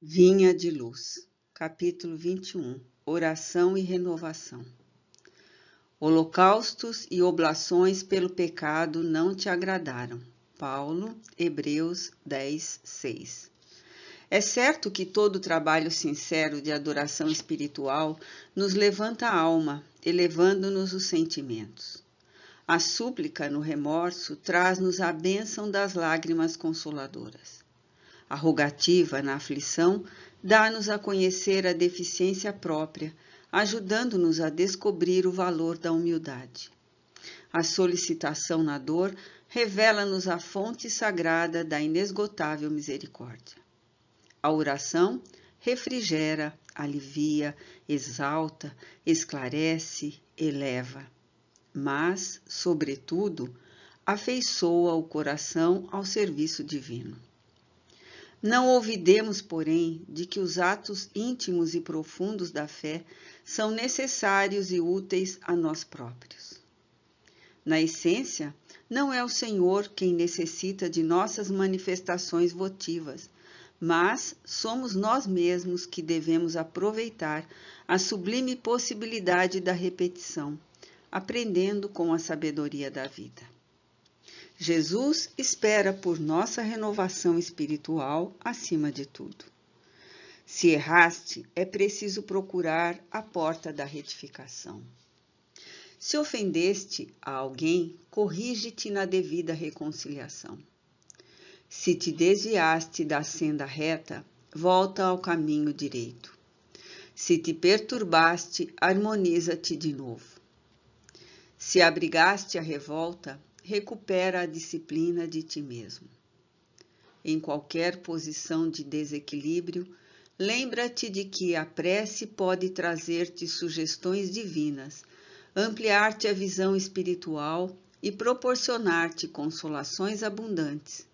Vinha de Luz, capítulo 21 Oração e Renovação Holocaustos e oblações pelo pecado não te agradaram. Paulo, Hebreus 10, 6. É certo que todo trabalho sincero de adoração espiritual nos levanta a alma, elevando-nos os sentimentos. A súplica no remorso traz-nos a bênção das lágrimas consoladoras. A rogativa na aflição dá-nos a conhecer a deficiência própria, ajudando-nos a descobrir o valor da humildade. A solicitação na dor revela-nos a fonte sagrada da inesgotável misericórdia. A oração refrigera, alivia, exalta, esclarece, eleva, mas, sobretudo, afeiçoa o coração ao serviço divino. Não ouvidemos, porém, de que os atos íntimos e profundos da fé são necessários e úteis a nós próprios. Na essência, não é o Senhor quem necessita de nossas manifestações votivas, mas somos nós mesmos que devemos aproveitar a sublime possibilidade da repetição, aprendendo com a sabedoria da vida. Jesus espera por nossa renovação espiritual acima de tudo. Se erraste, é preciso procurar a porta da retificação. Se ofendeste a alguém, corrige-te na devida reconciliação. Se te desviaste da senda reta, volta ao caminho direito. Se te perturbaste, harmoniza-te de novo. Se abrigaste a revolta, recupera a disciplina de ti mesmo. Em qualquer posição de desequilíbrio, lembra-te de que a prece pode trazer-te sugestões divinas, ampliar-te a visão espiritual e proporcionar-te consolações abundantes.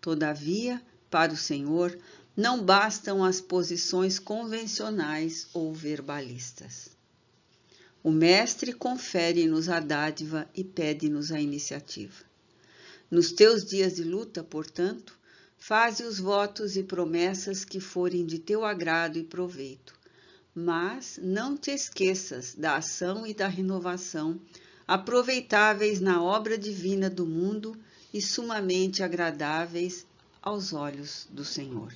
Todavia, para o Senhor, não bastam as posições convencionais ou verbalistas. O Mestre confere-nos a dádiva e pede-nos a iniciativa. Nos teus dias de luta, portanto, faze os votos e promessas que forem de teu agrado e proveito, mas não te esqueças da ação e da renovação, aproveitáveis na obra divina do mundo e sumamente agradáveis aos olhos do Senhor.